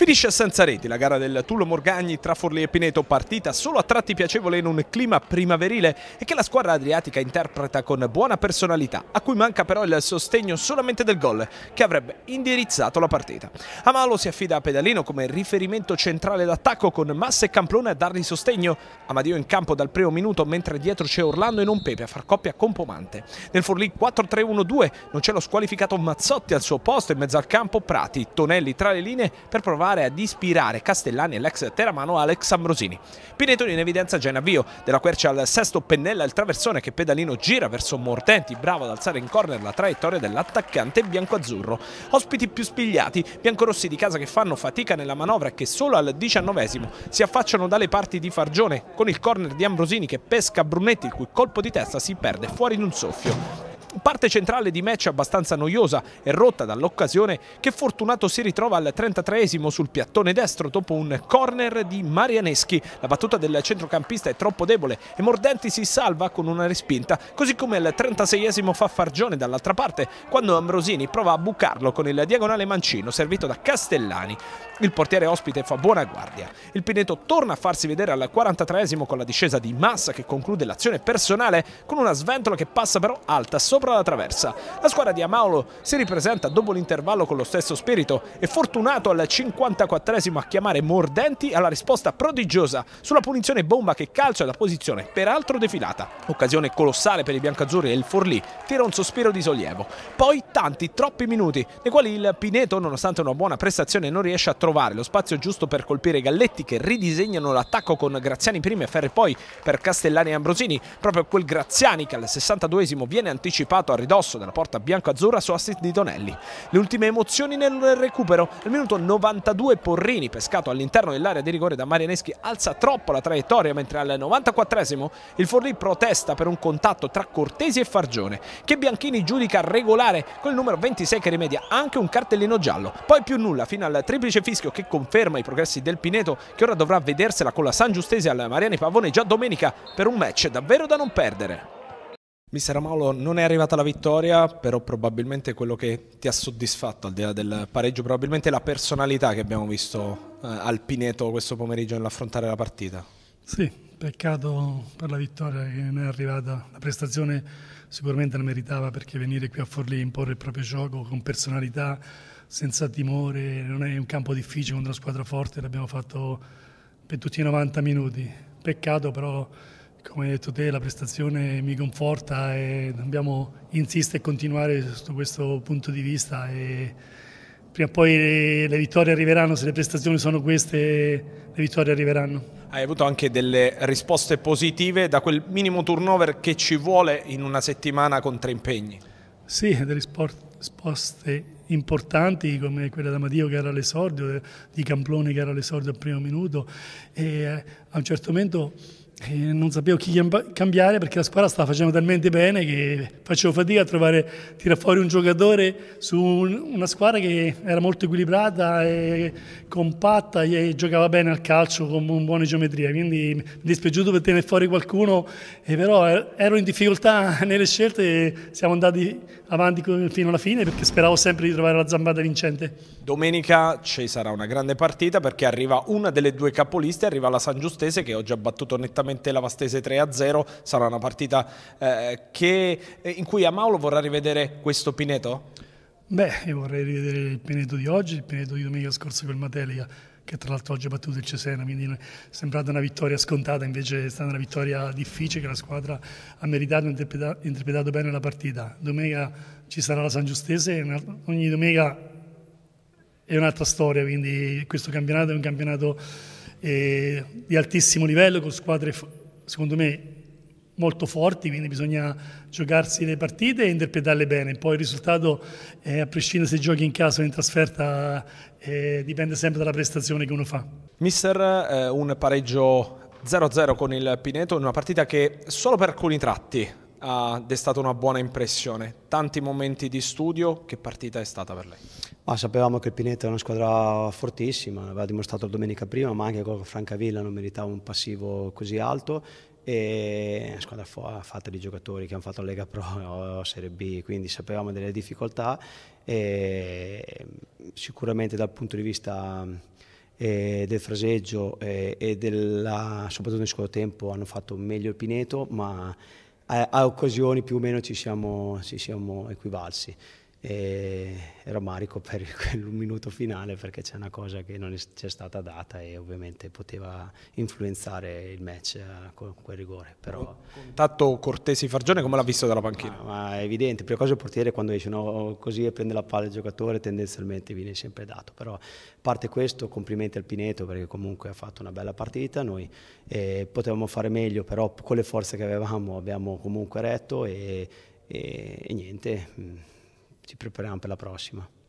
Finisce senza reti la gara del Tullo Morgagni tra Forlì e Pineto, partita solo a tratti piacevole in un clima primaverile e che la squadra adriatica interpreta con buona personalità, a cui manca però il sostegno solamente del gol che avrebbe indirizzato la partita. Amalo si affida a Pedalino come riferimento centrale d'attacco con Massa e Camplone a dargli sostegno, Amadio in campo dal primo minuto mentre dietro c'è Orlando e non Pepe a far coppia con Pomante. Nel Forlì 4-3-1-2 non c'è lo squalificato Mazzotti al suo posto in mezzo al campo Prati, Tonelli tra le linee per provare provare ad ispirare Castellani e l'ex teramano Alex Ambrosini. Pinetoni in evidenza già in avvio, della quercia al sesto pennella il traversone che pedalino gira verso Mortenti, bravo ad alzare in corner la traiettoria dell'attaccante bianco-azzurro. Ospiti più spigliati, biancorossi di casa che fanno fatica nella manovra e che solo al diciannovesimo si affacciano dalle parti di Fargione con il corner di Ambrosini che pesca Brunetti il cui colpo di testa si perde fuori in un soffio. Parte centrale di match abbastanza noiosa e rotta dall'occasione che Fortunato si ritrova al 33esimo sul piattone destro dopo un corner di Marianeschi. La battuta del centrocampista è troppo debole e Mordenti si salva con una respinta, così come al 36esimo fa Fargione dall'altra parte quando Ambrosini prova a bucarlo con il diagonale mancino servito da Castellani. Il portiere ospite fa buona guardia. Il Pineto torna a farsi vedere al 43esimo con la discesa di Massa che conclude l'azione personale con una sventola che passa però alta sopra la traversa. La squadra di Amaolo si ripresenta dopo l'intervallo con lo stesso spirito e fortunato al 54esimo a chiamare Mordenti alla risposta prodigiosa sulla punizione bomba che calcia da posizione peraltro defilata. Occasione colossale per i biancazzurri e il Forlì tira un sospiro di sollievo. Poi tanti, troppi minuti, nei quali il Pineto, nonostante una buona prestazione, non riesce a trovare lo spazio giusto per colpire i Galletti che ridisegnano l'attacco con Graziani prima e Ferri poi per Castellani e Ambrosini. Proprio quel Graziani che al 62esimo viene anticipato a ridosso dalla porta bianco-azzurra su assist di Tonelli. Le ultime emozioni nel recupero. Al minuto 92 Porrini, pescato all'interno dell'area di rigore da Marianeschi, alza troppo la traiettoria, mentre al 94esimo il Forlì protesta per un contatto tra Cortesi e Fargione, che Bianchini giudica regolare con il numero 26 che rimedia anche un cartellino giallo. Poi più nulla fino al triplice fischio che conferma i progressi del Pineto che ora dovrà vedersela con la San Giustese al Mariani Pavone già domenica per un match davvero da non perdere. Mister Amaolo, non è arrivata la vittoria, però probabilmente quello che ti ha soddisfatto, al di là del pareggio, probabilmente la personalità che abbiamo visto eh, al Pineto questo pomeriggio nell'affrontare la partita. Sì, Peccato per la vittoria che non è arrivata, la prestazione sicuramente la meritava perché venire qui a Forlì e imporre il proprio gioco con personalità, senza timore, non è un campo difficile contro una squadra forte, l'abbiamo fatto per tutti i 90 minuti. Peccato però, come hai detto te, la prestazione mi conforta e dobbiamo insistere e continuare su questo punto di vista. E prima o poi le vittorie arriveranno, se le prestazioni sono queste le vittorie arriveranno hai avuto anche delle risposte positive da quel minimo turnover che ci vuole in una settimana con tre impegni. Sì, delle risposte importanti come quella da Matteo che era all'esordio, di Camplone che era all'esordio al primo minuto e eh, a un certo momento e non sapevo chi cambiare perché la squadra stava facendo talmente bene che facevo fatica a trovare, tirare fuori un giocatore su una squadra che era molto equilibrata e compatta e giocava bene al calcio con buone geometrie. Quindi mi è dispiaciuto per tenere fuori qualcuno, e eh, però er-, ero in difficoltà nelle scelte e siamo andati avanti fino alla fine perché speravo sempre di trovare la zambata vincente. Domenica ci sarà una grande partita perché arriva una delle due capoliste, arriva la San Giustese che oggi ha battuto nettamente sicuramente la Vastese 3-0 sarà una partita eh, che, eh, in cui Amaulo vorrà rivedere questo Pineto? Beh, io vorrei rivedere il Pineto di oggi, il Pineto di domenica scorsa il Matelica, che tra l'altro oggi ha battuto il Cesena, quindi è sembrata una vittoria scontata, invece è stata una vittoria difficile che la squadra ha meritato e interpreta interpretato bene la partita. Domenica ci sarà la San Giustese, ogni domenica è un'altra storia, quindi questo campionato è un campionato eh, di altissimo livello, con squadre secondo me molto forti, quindi bisogna giocarsi le partite e interpretarle bene. Poi il risultato, eh, a prescindere se giochi in casa o in trasferta, eh, dipende sempre dalla prestazione che uno fa. Mister, eh, un pareggio 0-0 con il Pineto in una partita che solo per alcuni tratti ha destato una buona impressione. Tanti momenti di studio, che partita è stata per lei? Ma sapevamo che il Pineto era una squadra fortissima, l'aveva dimostrato domenica prima, ma anche con Francavilla non meritava un passivo così alto È una squadra fatta di giocatori che hanno fatto Lega Pro o Serie B, quindi sapevamo delle difficoltà e sicuramente dal punto di vista eh, del fraseggio eh, e della, soprattutto nel secondo tempo hanno fatto meglio il Pineto, ma eh, a, occasioni più o meno ci siamo, ci siamo equivalsi e rammarico per il minuto finale perché c'è una cosa che non ci è stata data e ovviamente poteva influenzare il match eh, con quel rigore. Però... Contatto Cortesi Fargione come l'ha visto dalla panchina? Ah, ma, è evidente, prima cosa il portiere quando dice no, così e prende la palla il giocatore tendenzialmente viene sempre dato, però a parte questo complimenti al Pineto perché comunque ha fatto una bella partita, noi eh, potevamo fare meglio però con le forze che avevamo abbiamo comunque retto e, e, e niente mm, ci prepariamo per la prossima.